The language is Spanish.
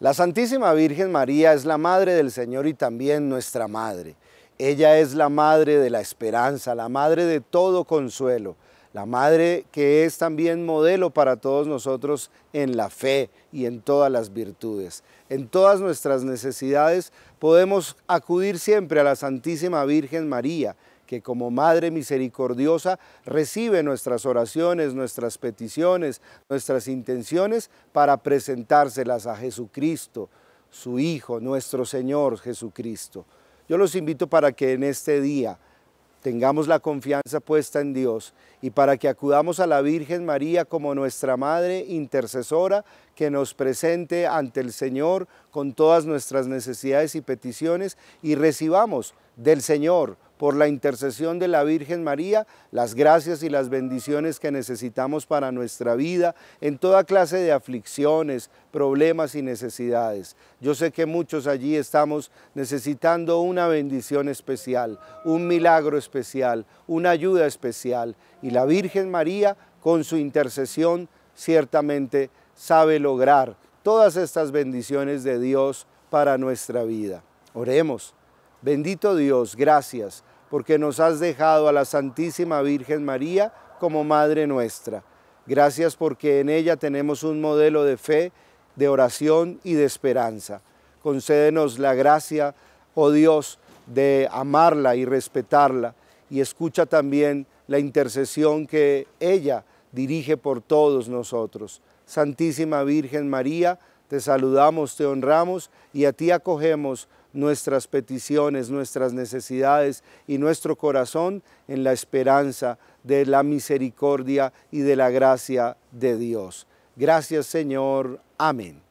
La Santísima Virgen María es la Madre del Señor y también nuestra Madre. Ella es la Madre de la esperanza, la Madre de todo consuelo, la Madre que es también modelo para todos nosotros en la fe y en todas las virtudes. En todas nuestras necesidades podemos acudir siempre a la Santísima Virgen María que como Madre Misericordiosa recibe nuestras oraciones, nuestras peticiones, nuestras intenciones para presentárselas a Jesucristo, su Hijo, nuestro Señor Jesucristo. Yo los invito para que en este día tengamos la confianza puesta en Dios y para que acudamos a la Virgen María como nuestra Madre intercesora que nos presente ante el Señor con todas nuestras necesidades y peticiones y recibamos del Señor por la intercesión de la Virgen María, las gracias y las bendiciones que necesitamos para nuestra vida en toda clase de aflicciones, problemas y necesidades. Yo sé que muchos allí estamos necesitando una bendición especial, un milagro especial, una ayuda especial y la Virgen María con su intercesión ciertamente sabe lograr todas estas bendiciones de Dios para nuestra vida. Oremos. Bendito Dios, gracias porque nos has dejado a la Santísima Virgen María como Madre nuestra. Gracias porque en ella tenemos un modelo de fe, de oración y de esperanza. Concédenos la gracia, oh Dios, de amarla y respetarla y escucha también la intercesión que ella dirige por todos nosotros. Santísima Virgen María, te saludamos, te honramos y a ti acogemos nuestras peticiones, nuestras necesidades y nuestro corazón en la esperanza de la misericordia y de la gracia de Dios. Gracias Señor. Amén.